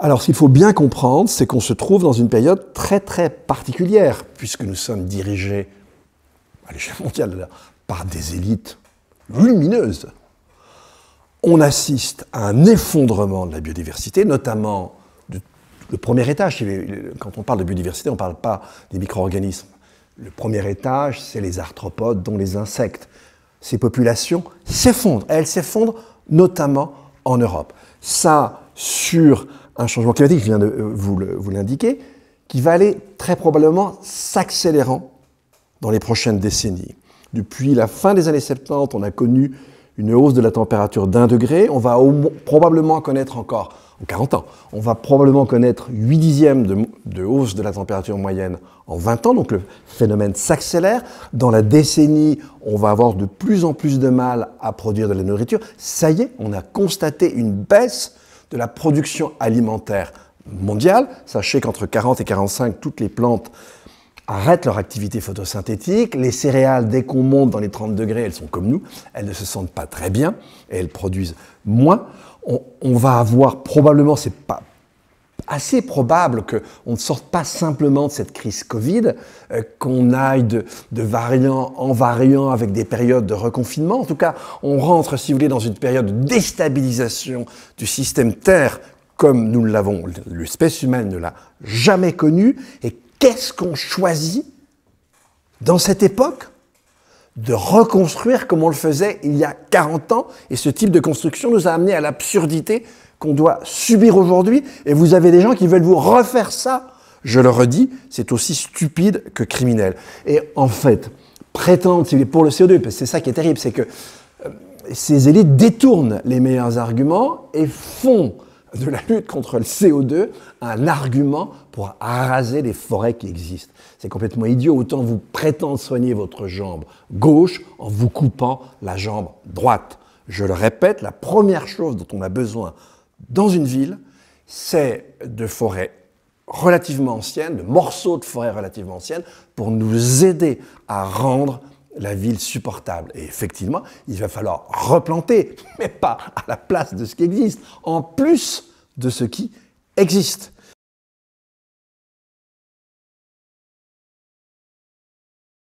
Alors, ce qu'il faut bien comprendre, c'est qu'on se trouve dans une période très très particulière, puisque nous sommes dirigés à l'échelle mondiale par des élites lumineuses. On assiste à un effondrement de la biodiversité, notamment le premier étage. Quand on parle de biodiversité, on ne parle pas des micro-organismes. Le premier étage, c'est les arthropodes, dont les insectes. Ces populations s'effondrent. Elles s'effondrent notamment en Europe. Ça, sur un changement climatique, je viens de euh, vous l'indiquer, qui va aller très probablement s'accélérant dans les prochaines décennies. Depuis la fin des années 70, on a connu une hausse de la température d'un degré. On va probablement connaître encore 40 ans, on va probablement connaître 8 dixièmes de, de, hausse de la température moyenne en 20 ans, donc le phénomène s'accélère. Dans la décennie, on va avoir de plus en plus de mal à produire de la nourriture. Ça y est, on a constaté une baisse de la production alimentaire mondiale. Sachez qu'entre 40 et 45, toutes les plantes arrêtent leur activité photosynthétique. Les céréales, dès qu'on monte dans les 30 degrés, elles sont comme nous, elles ne se sentent pas très bien et elles produisent moins. On, va avoir probablement, c'est pas assez probable qu'on ne sorte pas simplement de cette crise Covid, euh, qu'on aille de, variant en variant avec des périodes de reconfinement. En tout cas, on rentre, si vous voulez, dans une période de déstabilisation du système Terre comme nous l'avons, l'espèce humaine ne l'a jamais connu et qu'est-ce qu'on choisit dans cette époque de reconstruire comme on le faisait il y a 40 ans. Et ce type de construction nous a amené à l'absurdité qu'on doit subir aujourd'hui. Et vous avez des gens qui veulent vous refaire ça. Je le redis, c'est aussi stupide que criminel. Et en fait, prétendre, est pour le CO2, c'est ça qui est terrible, c'est que euh, ces élites détournent les meilleurs arguments et font de la lutte contre le CO2 un argument pour arraser les forêts qui existent. C'est complètement idiot. Autant vous prétendre soigner votre jambe gauche en vous coupant la jambe droite. Je le répète, la première chose dont on a besoin dans une ville, c'est de forêts relativement anciennes, de morceaux de forêts relativement anciennes, pour nous aider à rendre la ville supportable. Et effectivement, il va falloir replanter, mais pas à la place de ce qui existe, en plus de ce qui existe.